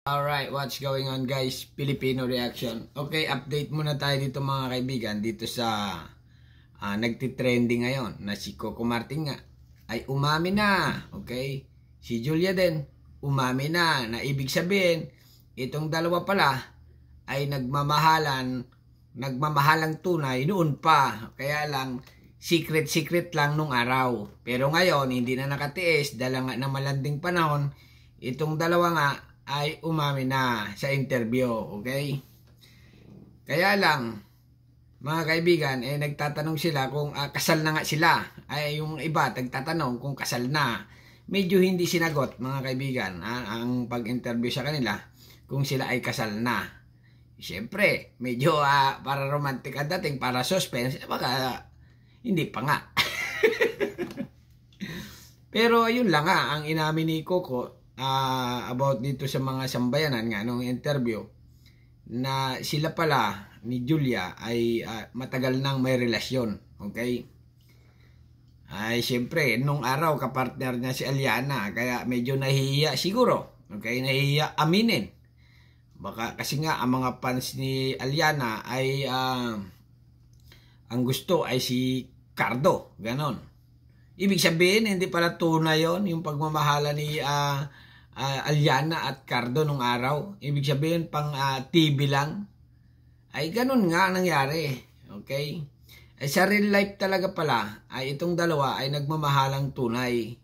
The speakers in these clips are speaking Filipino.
Alright, what's going on guys? Filipino reaction. Okay, update muna tayo dito mga kaibigan dito sa uh, nagtitrending ngayon na si Coco Martin nga ay umami na. Okay? Si Julia din umami na. Na ibig sabihin, itong dalawa pala ay nagmamahalan, nagmamahalang tunay noon pa. Kaya lang secret-secret lang nung araw. Pero ngayon, hindi na nakatiis dahil nga na malanding panahon itong dalawa nga ay umami na sa interview, okay? Kaya lang, mga kaibigan, eh nagtatanong sila kung uh, kasal na nga sila. Ay yung iba, nagtatanong kung kasal na. Medyo hindi sinagot, mga kaibigan, ang, ah, ang pag-interview sa kanila kung sila ay kasal na. Siyempre, medyo uh, para romantic ang dating, para suspense, eh, baka uh, hindi pa nga. Pero ayun lang ha, ang inamin ni Coco, uh, about dito sa mga sambayanan nga nung interview na sila pala ni Julia ay uh, matagal nang may relasyon. Okay? Ay siyempre, nung araw kapartner niya si Aliana kaya medyo nahihiya siguro. Okay? Nahihiya aminin. Baka kasi nga ang mga fans ni Aliana ay uh, ang gusto ay si Cardo. Ganon. Ibig sabihin, hindi pala tunay yon yung pagmamahala ni uh, uh, ah, Aliana at Cardo nung araw. Ibig sabihin pang uh, ah, TV lang. Ay ganun nga nangyari. Okay? Ay sa real life talaga pala ay itong dalawa ay nagmamahalang tunay.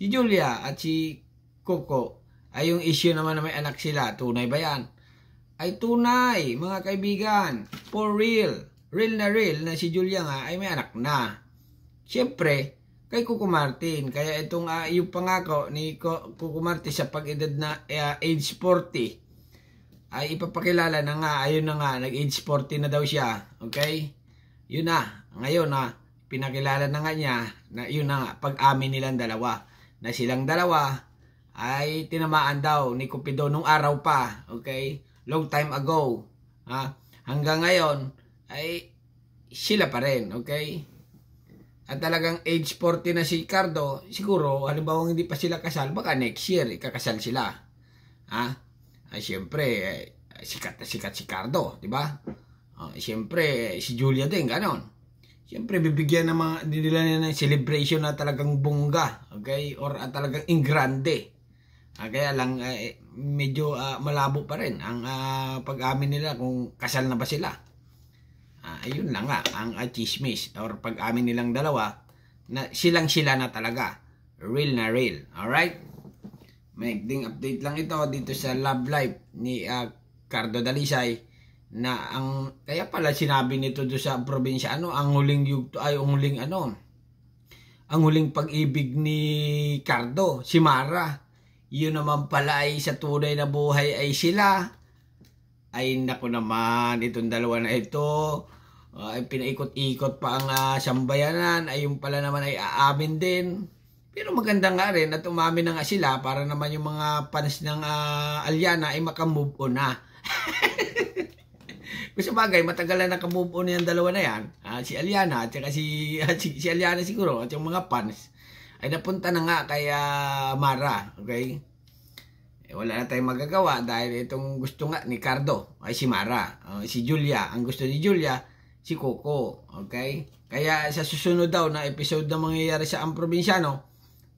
Si Julia at si Coco ay yung issue naman na may anak sila. Tunay ba yan? Ay tunay mga kaibigan. For real. Real na real na si Julia nga ay may anak na. Siyempre, kay Coco Martin. Kaya itong uh, ah, yung pangako ni Coco Martin sa pag-edad na uh, age 40 ay ipapakilala na nga, ayun na nga, nag-age 40 na daw siya. Okay? Yun na, ngayon na, ah, pinakilala na nga niya, na, yun na nga, pag-amin nilang dalawa. Na silang dalawa ay tinamaan daw ni Cupido nung araw pa. Okay? Long time ago. Ha? Hanggang ngayon, ay sila pa rin. Okay? at talagang age 40 na si Cardo, siguro, halimbawa hindi pa sila kasal, baka next year, ikakasal sila. Ha? Ay, siyempre, eh, sikat na sikat si Cardo, di ba? Oh, siyempre, eh, si Julia din, ganon. Siyempre, bibigyan ng mga, nila ng celebration na talagang bongga, okay? Or uh, talagang ingrande. Uh, kaya lang, uh, medyo uh, malabo pa rin ang uh, pag-amin nila kung kasal na ba sila uh, ayun lang nga ang uh, chismis or pag amin nilang dalawa na silang sila na talaga real na real alright magding update lang ito dito sa love life ni uh, Cardo Dalisay na ang kaya pala sinabi nito do sa probinsya ano ang huling yugto ay ang huling ano ang huling pag-ibig ni Cardo si Mara yun naman pala ay sa tunay na buhay ay sila ay nako naman, itong dalawa na ito. Uh, ay pinaikot-ikot pa ang uh, sambayanan. Ay yung pala naman ay aamin din. Pero maganda nga rin at umamin na nga sila para naman yung mga fans ng uh, Aliana ay makamove on na. Kasi bagay, matagal na nakamove on yung dalawa na yan. Uh, si Aliana at si, uh, si, si Aliana siguro at yung mga fans ay napunta na nga kay uh, Mara. Okay? Eh, wala na tayong magagawa dahil itong gusto nga ni Cardo ay si Mara. Uh, si Julia. Ang gusto ni Julia, si Coco. Okay? Kaya sa susunod daw na episode na mangyayari sa ang probinsyano,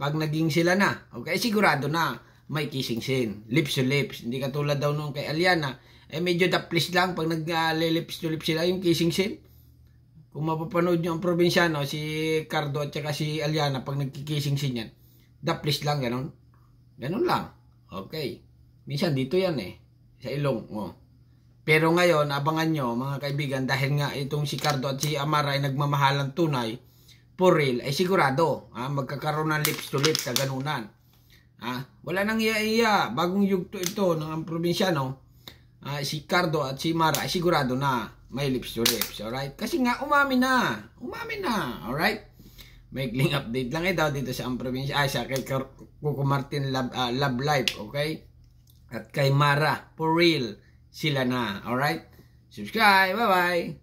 pag naging sila na, okay, sigurado na may kissing scene. Lips to lips. Hindi katulad daw nung kay Aliana. Eh medyo daplis lang pag nag-lips ah, to lips sila yung kissing scene. Kung mapapanood nyo ang probinsyano, si Cardo at saka si Aliana pag nagkikissing scene yan, daplis lang, ganun. Ganun lang. Okay. Minsan dito yan eh. Sa ilong. Oh. Pero ngayon, abangan nyo mga kaibigan dahil nga itong si Cardo at si Amara ay nagmamahalan tunay for real ay sigurado ah, magkakaroon ng lips to lips sa ganunan. Ah, wala nang iya-iya. Bagong yugto ito ng probinsyano, ah, si Cardo at si Amara ay sigurado na may lips to lips. Alright? Kasi nga umamin na. Umamin na. Alright? Maikling update lang ito dito sa ang probinsya. Ah, siya kay Coco Martin Love, uh, Love Life, okay? At kay Mara, for real, sila na, alright? Subscribe, bye-bye!